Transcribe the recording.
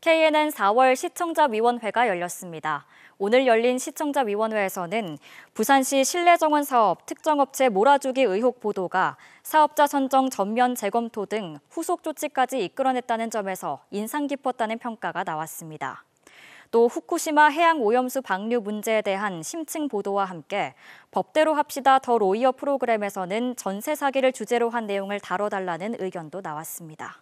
KNN 4월 시청자위원회가 열렸습니다. 오늘 열린 시청자위원회에서는 부산시 실내정원 사업 특정업체 몰아주기 의혹 보도가 사업자 선정 전면 재검토 등 후속 조치까지 이끌어냈다는 점에서 인상 깊었다는 평가가 나왔습니다. 또 후쿠시마 해양 오염수 방류 문제에 대한 심층 보도와 함께 법대로 합시다 더 로이어 프로그램에서는 전세 사기를 주제로 한 내용을 다뤄달라는 의견도 나왔습니다.